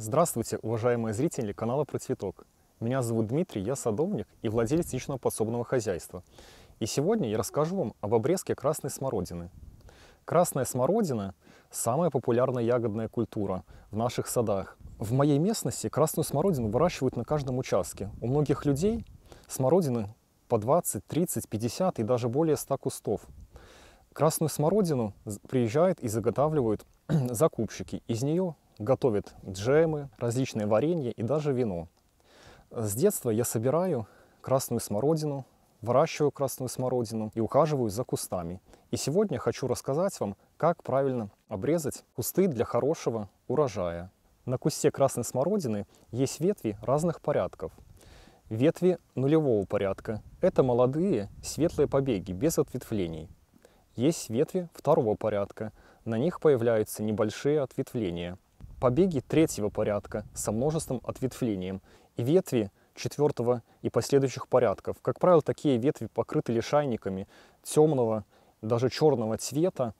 Здравствуйте, уважаемые зрители канала «Про цветок». Меня зовут Дмитрий, я садовник и владелец личного подсобного хозяйства. И сегодня я расскажу вам об обрезке красной смородины. Красная смородина – самая популярная ягодная культура в наших садах. В моей местности красную смородину выращивают на каждом участке. У многих людей смородины по 20, 30, 50 и даже более 100 кустов. Красную смородину приезжают и заготавливают закупщики. Из нее готовит джемы, различные варенья и даже вино. С детства я собираю красную смородину, выращиваю красную смородину и ухаживаю за кустами. И сегодня хочу рассказать вам, как правильно обрезать кусты для хорошего урожая. На кусте красной смородины есть ветви разных порядков. Ветви нулевого порядка – это молодые светлые побеги без ответвлений. Есть ветви второго порядка, на них появляются небольшие ответвления – побеги третьего порядка со множеством ответвлением и ветви четвертого и последующих порядков. Как правило, такие ветви покрыты лишайниками темного, даже черного цвета,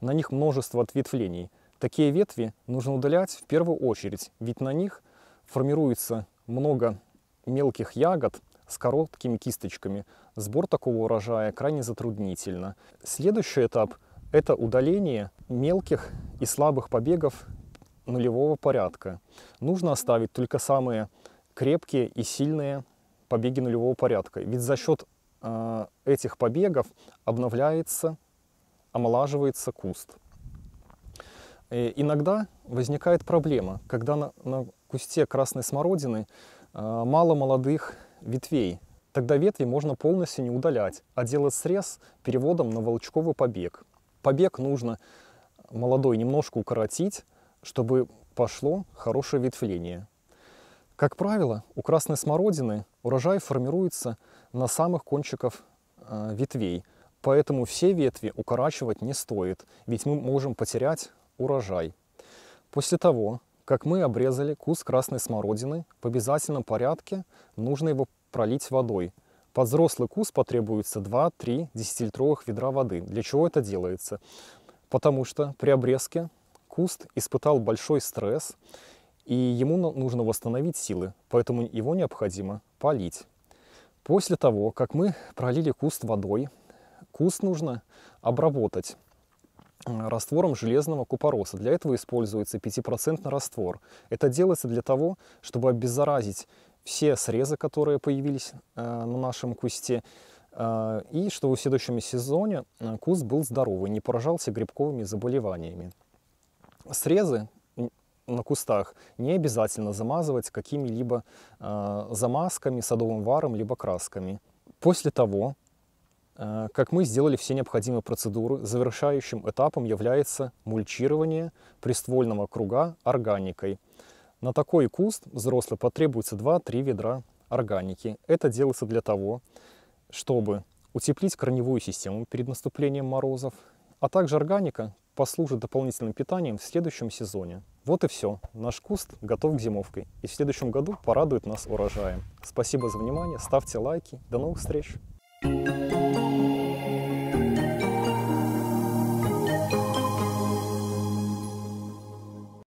на них множество ответвлений. Такие ветви нужно удалять в первую очередь, ведь на них формируется много мелких ягод с короткими кисточками. Сбор такого урожая крайне затруднительно. Следующий этап – это удаление мелких и слабых побегов нулевого порядка. Нужно оставить только самые крепкие и сильные побеги нулевого порядка. Ведь за счет э, этих побегов обновляется, омолаживается куст. И э, иногда возникает проблема, когда на, на кусте красной смородины э, мало молодых ветвей. Тогда ветви можно полностью не удалять, а делать срез переводом на волчковый побег. Побег нужно молодой немножко укоротить, чтобы пошло хорошее ветвление. Как правило, у красной смородины урожай формируется на самых кончиках э, ветвей, поэтому все ветви укорачивать не стоит, ведь мы можем потерять урожай. После того, как мы обрезали куст красной смородины, в обязательном порядке нужно его пролить водой. Под взрослый куст потребуется 2-3 10-литровых ведра воды. Для чего это делается? Потому что при обрезке куст испытал большой стресс, и ему нужно восстановить силы, поэтому его необходимо полить. После того, как мы пролили куст водой, куст нужно обработать раствором железного купороса. Для этого используется 5% раствор. Это делается для того, чтобы обеззаразить все срезы, которые появились э, на нашем кусте, э, и чтобы в следующем сезоне э, куст был здоровый, не поражался грибковыми заболеваниями срезы на кустах не обязательно замазывать какими-либо э, замазками, садовым варом, либо красками. После того, э, как мы сделали все необходимые процедуры, завершающим этапом является мульчирование приствольного круга органикой. На такой куст взрослый потребуется 2-3 ведра органики. Это делается для того, чтобы утеплить корневую систему перед наступлением морозов, а также органика послужит дополнительным питанием в следующем сезоне. Вот и все. Наш куст готов к зимовке. И в следующем году порадует нас урожаем. Спасибо за внимание, ставьте лайки. До новых встреч! Thank you.